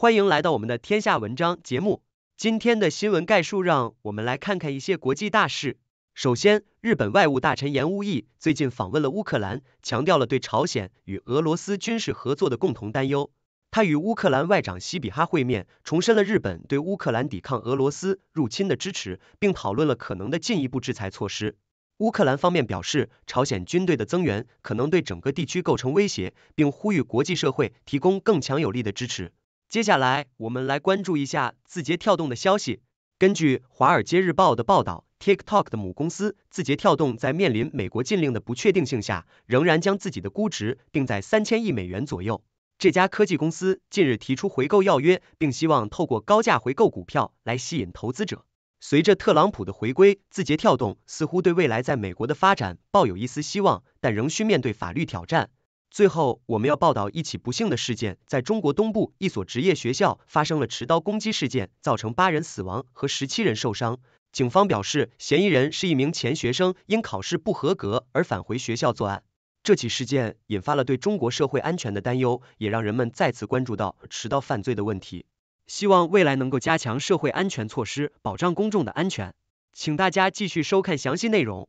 欢迎来到我们的天下文章节目。今天的新闻概述，让我们来看看一些国际大事。首先，日本外务大臣岩屋义最近访问了乌克兰，强调了对朝鲜与俄罗斯军事合作的共同担忧。他与乌克兰外长西比哈会面，重申了日本对乌克兰抵抗俄罗斯入侵的支持，并讨论了可能的进一步制裁措施。乌克兰方面表示，朝鲜军队的增援可能对整个地区构成威胁，并呼吁国际社会提供更强有力的支持。接下来，我们来关注一下字节跳动的消息。根据《华尔街日报》的报道，TikTok 的母公司字节跳动在面临美国禁令的不确定性下，仍然将自己的估值定在三千亿美元左右。这家科技公司近日提出回购要约，并希望透过高价回购股票来吸引投资者。随着特朗普的回归，字节跳动似乎对未来在美国的发展抱有一丝希望，但仍需面对法律挑战。最后，我们要报道一起不幸的事件，在中国东部一所职业学校发生了持刀攻击事件，造成八人死亡和十七人受伤。警方表示，嫌疑人是一名前学生，因考试不合格而返回学校作案。这起事件引发了对中国社会安全的担忧，也让人们再次关注到持刀犯罪的问题。希望未来能够加强社会安全措施，保障公众的安全。请大家继续收看详细内容。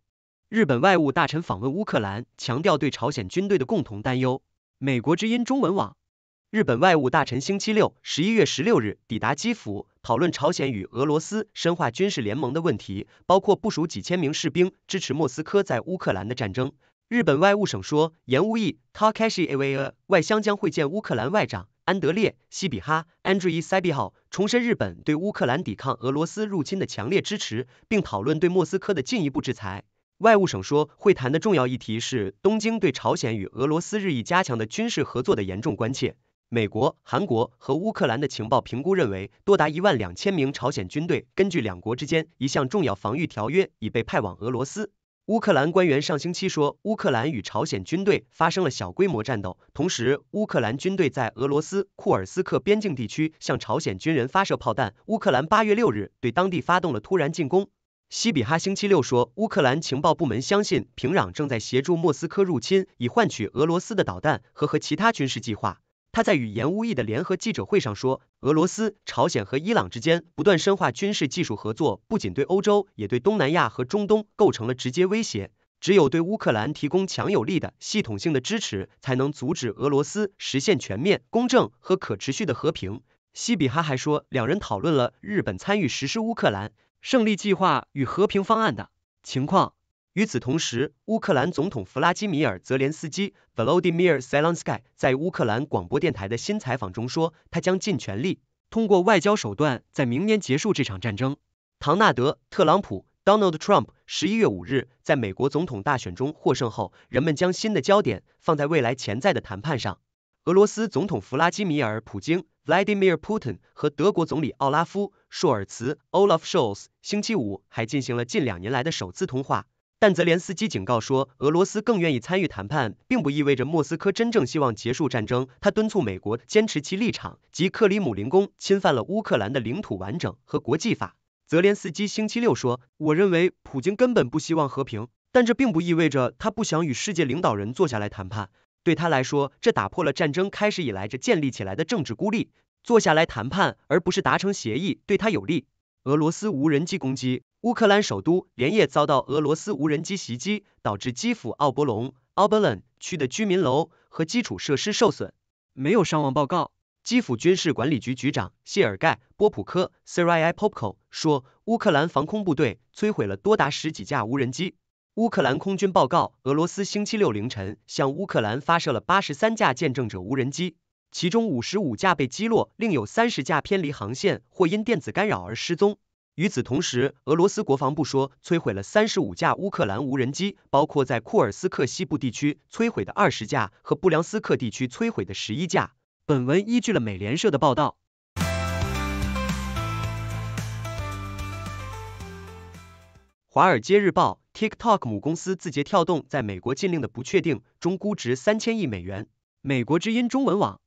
日本外务大臣访问乌克兰，强调对朝鲜军队的共同担忧。美国之音中文网，日本外务大臣星期六（十一月十六日）抵达基辅，讨论朝鲜与俄罗斯深化军事联盟的问题，包括部署几千名士兵支持莫斯科在乌克兰的战争。日本外务省说，岩屋义 t a k a s h i Awa） 外相将会见乌克兰外长安德烈·西比哈 （Andriy Sibih），重申日本对乌克兰抵抗俄罗斯入侵的强烈支持，并讨论对莫斯科的进一步制裁。外务省说，会谈的重要议题是东京对朝鲜与俄罗斯日益加强的军事合作的严重关切。美国、韩国和乌克兰的情报评估认为，多达一万两千名朝鲜军队根据两国之间一项重要防御条约已被派往俄罗斯。乌克兰官员上星期说，乌克兰与朝鲜军队发生了小规模战斗，同时乌克兰军队在俄罗斯库尔斯克边境地区向朝鲜军人发射炮弹。乌克兰八月六日对当地发动了突然进攻。西比哈星期六说，乌克兰情报部门相信平壤正在协助莫斯科入侵，以换取俄罗斯的导弹和和其他军事计划。他在与严乌意的联合记者会上说，俄罗斯、朝鲜和伊朗之间不断深化军事技术合作，不仅对欧洲，也对东南亚和中东构成了直接威胁。只有对乌克兰提供强有力的系统性的支持，才能阻止俄罗斯实现全面、公正和可持续的和平。西比哈还说，两人讨论了日本参与实施乌克兰。胜利计划与和平方案的情况。与此同时，乌克兰总统弗拉基米尔泽连斯基 （Volodymyr Zelensky） 在乌克兰广播电台的新采访中说，他将尽全力通过外交手段在明年结束这场战争。唐纳德·特朗普 （Donald Trump） 十一月五日在美国总统大选中获胜后，人们将新的焦点放在未来潜在的谈判上。俄罗斯总统弗拉基米尔·普京 （Vladimir Putin） 和德国总理奥拉夫。舒尔茨 Olaf Scholz 星期五还进行了近两年来的首次通话，但泽连斯基警告说，俄罗斯更愿意参与谈判，并不意味着莫斯科真正希望结束战争。他敦促美国坚持其立场，即克里姆林宫侵犯了乌克兰的领土完整和国际法。泽连斯基星期六说：“我认为普京根本不希望和平，但这并不意味着他不想与世界领导人坐下来谈判。对他来说，这打破了战争开始以来这建立起来的政治孤立。”坐下来谈判，而不是达成协议，对他有利。俄罗斯无人机攻击乌克兰首都，连夜遭到俄罗斯无人机袭击，导致基辅奥伯隆 o b e r l n 区的居民楼和基础设施受损，没有伤亡报告。基辅军事管理局局长谢尔盖·波普科 s e r g i Popko） 说，乌克兰防空部队摧毁了多达十几架无人机。乌克兰空军报告，俄罗斯星期六凌晨向乌克兰发射了八十三架“见证者”无人机。其中五十五架被击落，另有三十架偏离航线或因电子干扰而失踪。与此同时，俄罗斯国防部说摧毁了三十五架乌克兰无人机，包括在库尔斯克西部地区摧毁的二十架和布良斯克地区摧毁的十一架。本文依据了美联社的报道。华尔街日报、TikTok 母公司字节跳动在美国禁令的不确定中估值三千亿美元。美国之音中文网。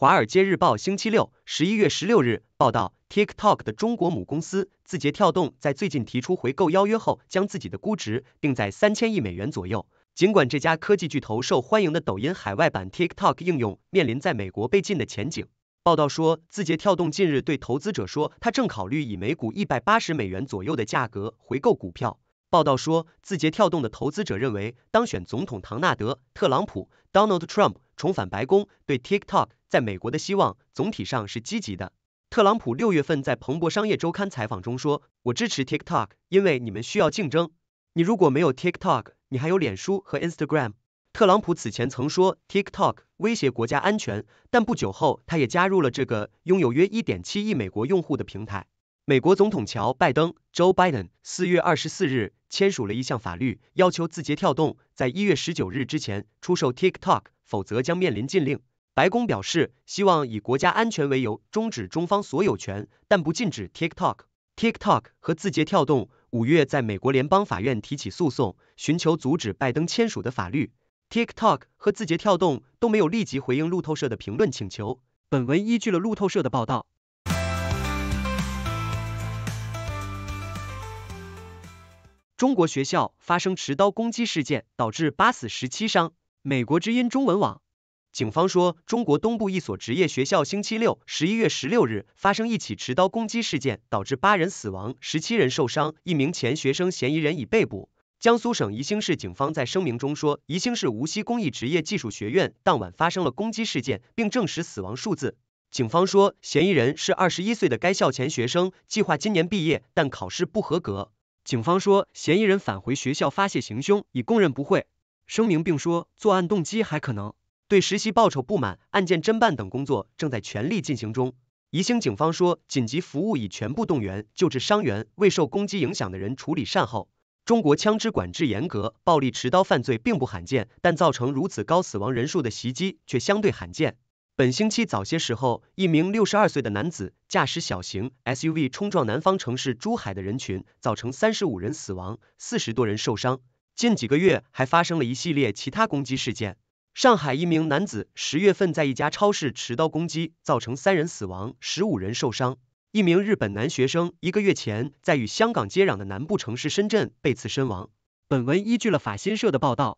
《华尔街日报》星期六十一月十六日报道，TikTok 的中国母公司字节跳动在最近提出回购邀约后，将自己的估值定在三千亿美元左右。尽管这家科技巨头受欢迎的抖音海外版 TikTok 应用面临在美国被禁的前景，报道说，字节跳动近日对投资者说，他正考虑以每股一百八十美元左右的价格回购股票。报道说，字节跳动的投资者认为，当选总统唐纳德·特朗普 （Donald Trump） 重返白宫对 TikTok。在美国的希望总体上是积极的。特朗普六月份在《彭博商业周刊》采访中说：“我支持 TikTok，因为你们需要竞争。你如果没有 TikTok，你还有脸书和 Instagram。”特朗普此前曾说 TikTok 威胁国家安全，但不久后他也加入了这个拥有约一点七亿美国用户的平台。美国总统乔拜登 Joe Biden 四月二十四日签署了一项法律，要求字节跳动在一月十九日之前出售 TikTok，否则将面临禁令。白宫表示，希望以国家安全为由终止中方所有权，但不禁止 TikTok。TikTok 和字节跳动五月在美国联邦法院提起诉讼，寻求阻止拜登签署的法律。TikTok 和字节跳动都没有立即回应路透社的评论请求。本文依据了路透社的报道。中国学校发生持刀攻击事件，导致八死十七伤。美国之音中文网。警方说，中国东部一所职业学校星期六（十一月十六日）发生一起持刀攻击事件，导致八人死亡，十七人受伤。一名前学生嫌疑人已被捕。江苏省宜兴市警方在声明中说，宜兴市无锡工艺职业技术学院当晚发生了攻击事件，并证实死亡数字。警方说，嫌疑人是二十一岁的该校前学生，计划今年毕业，但考试不合格。警方说，嫌疑人返回学校发泄行凶，已供认不讳。声明并说，作案动机还可能。对实习报酬不满，案件侦办等工作正在全力进行中。宜兴警方说，紧急服务已全部动员，救治伤员，未受攻击影响的人处理善后。中国枪支管制严格，暴力持刀犯罪并不罕见，但造成如此高死亡人数的袭击却相对罕见。本星期早些时候，一名六十二岁的男子驾驶小型 SUV 冲撞南方城市珠海的人群，造成三十五人死亡，四十多人受伤。近几个月还发生了一系列其他攻击事件。上海一名男子十月份在一家超市持刀攻击，造成三人死亡、十五人受伤。一名日本男学生一个月前在与香港接壤的南部城市深圳被刺身亡。本文依据了法新社的报道。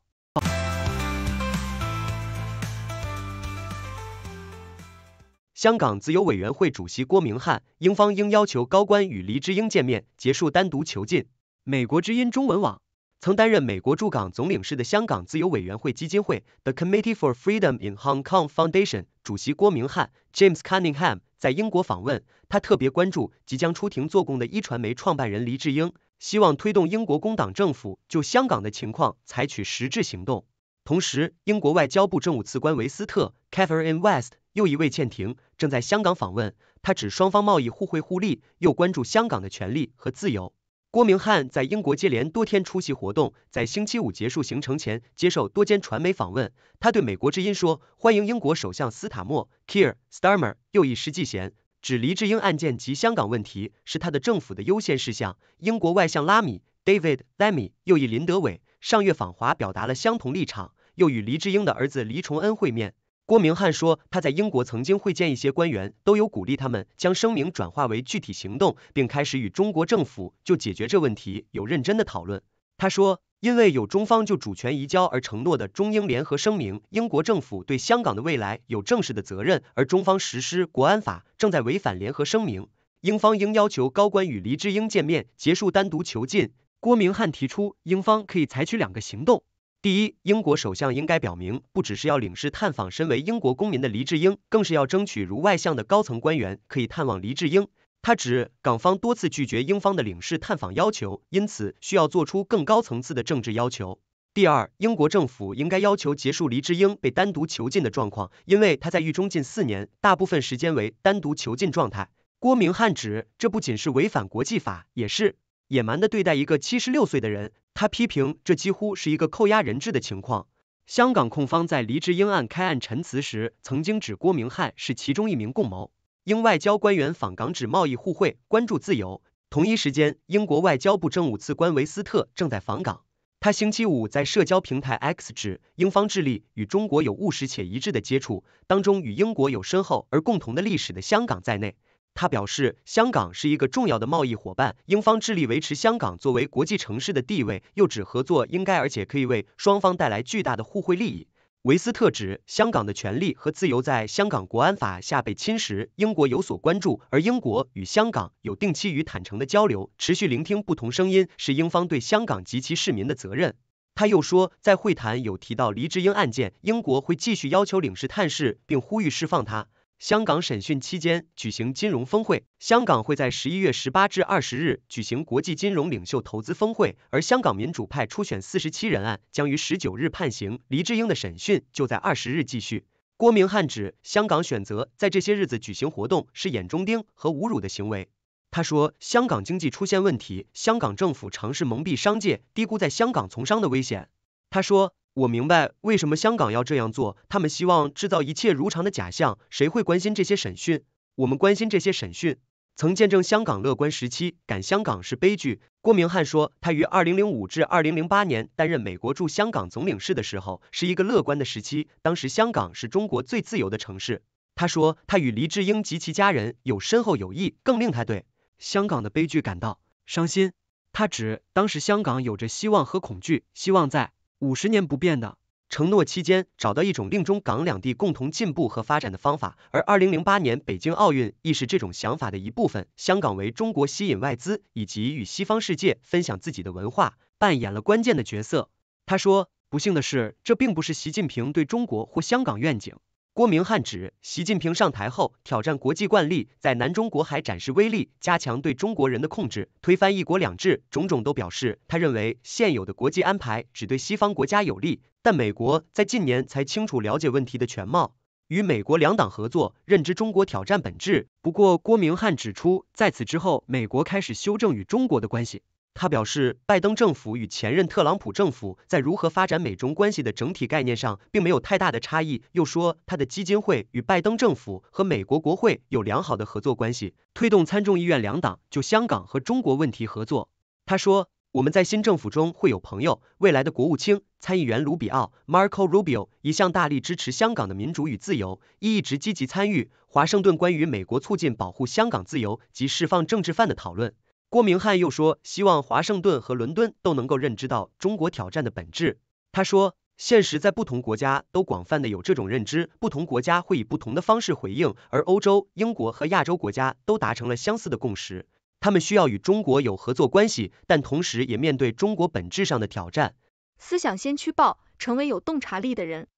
香港自由委员会主席郭明翰：英方应要求高官与黎智英见面，结束单独囚禁。美国之音中文网。曾担任美国驻港总领事的香港自由委员会基金会 （The Committee for Freedom in Hong Kong Foundation） 主席郭明汉 （James Cunningham） 在英国访问，他特别关注即将出庭作供的壹传媒创办人黎智英，希望推动英国工党政府就香港的情况采取实质行动。同时，英国外交部政务次官维斯特 c a t h e r i n e West） 又一位欠庭正在香港访问，他指双方贸易互惠互利，又关注香港的权利和自由。郭明翰在英国接连多天出席活动，在星期五结束行程前接受多间传媒访问。他对美国之音说：“欢迎英国首相斯塔默，Kier Starmer，又译施继贤，指黎智英案件及香港问题是他的政府的优先事项。”英国外相拉米，David Lammy，又译林德伟，上月访华表达了相同立场，又与黎智英的儿子黎崇恩会面。郭明翰说，他在英国曾经会见一些官员，都有鼓励他们将声明转化为具体行动，并开始与中国政府就解决这问题有认真的讨论。他说，因为有中方就主权移交而承诺的中英联合声明，英国政府对香港的未来有正式的责任，而中方实施国安法正在违反联合声明，英方应要求高官与黎智英见面，结束单独囚禁。郭明翰提出，英方可以采取两个行动。第一，英国首相应该表明，不只是要领事探访身为英国公民的黎智英，更是要争取如外相的高层官员可以探望黎智英。他指港方多次拒绝英方的领事探访要求，因此需要做出更高层次的政治要求。第二，英国政府应该要求结束黎智英被单独囚禁的状况，因为他在狱中近四年，大部分时间为单独囚禁状态。郭明翰指，这不仅是违反国际法，也是。野蛮地对待一个七十六岁的人，他批评这几乎是一个扣押人质的情况。香港控方在黎智英案开案陈词时，曾经指郭明翰是其中一名共谋。英外交官员访港指贸易互惠，关注自由。同一时间，英国外交部政务次官维斯特正在访港，他星期五在社交平台 X 指英方智力与中国有务实且一致的接触，当中与英国有深厚而共同的历史的香港在内。他表示，香港是一个重要的贸易伙伴，英方致力维持香港作为国际城市的地位，又指合作应该而且可以为双方带来巨大的互惠利益。维斯特指，香港的权利和自由在香港国安法下被侵蚀，英国有所关注，而英国与香港有定期与坦诚的交流，持续聆听不同声音是英方对香港及其市民的责任。他又说，在会谈有提到黎智英案件，英国会继续要求领事探视，并呼吁释放他。香港审讯期间举行金融峰会，香港会在十一月十八至二十日举行国际金融领袖投资峰会，而香港民主派初选四十七人案将于十九日判刑，黎智英的审讯就在二十日继续。郭明翰指，香港选择在这些日子举行活动是眼中钉和侮辱的行为。他说，香港经济出现问题，香港政府尝试蒙蔽商界，低估在香港从商的危险。他说。我明白为什么香港要这样做，他们希望制造一切如常的假象。谁会关心这些审讯？我们关心这些审讯。曾见证香港乐观时期，感香港是悲剧。郭明翰说，他于二零零五至二零零八年担任美国驻香港总领事的时候，是一个乐观的时期。当时香港是中国最自由的城市。他说，他与黎智英及其家人有深厚友谊，更令他对香港的悲剧感到伤心。他指当时香港有着希望和恐惧，希望在。五十年不变的承诺期间，找到一种令中港两地共同进步和发展的方法。而二零零八年北京奥运亦是这种想法的一部分。香港为中国吸引外资以及与西方世界分享自己的文化，扮演了关键的角色。他说，不幸的是，这并不是习近平对中国或香港愿景。郭明汉指，习近平上台后挑战国际惯例，在南中国海展示威力，加强对中国人的控制，推翻一国两制，种种都表示他认为现有的国际安排只对西方国家有利，但美国在近年才清楚了解问题的全貌，与美国两党合作，认知中国挑战本质。不过郭明汉指出，在此之后，美国开始修正与中国的关系。他表示，拜登政府与前任特朗普政府在如何发展美中关系的整体概念上并没有太大的差异。又说，他的基金会与拜登政府和美国国会有良好的合作关系，推动参众议院两党就香港和中国问题合作。他说，我们在新政府中会有朋友，未来的国务卿参议员卢比奥 （Marco Rubio） 一向大力支持香港的民主与自由，一直积极参与华盛顿关于美国促进保护香港自由及释放政治犯的讨论。郭明翰又说，希望华盛顿和伦敦都能够认知到中国挑战的本质。他说，现实在不同国家都广泛的有这种认知，不同国家会以不同的方式回应，而欧洲、英国和亚洲国家都达成了相似的共识，他们需要与中国有合作关系，但同时也面对中国本质上的挑战。思想先驱报，成为有洞察力的人。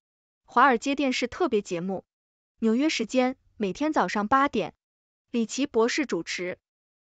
华尔街电视特别节目，纽约时间每天早上八点，李奇博士主持。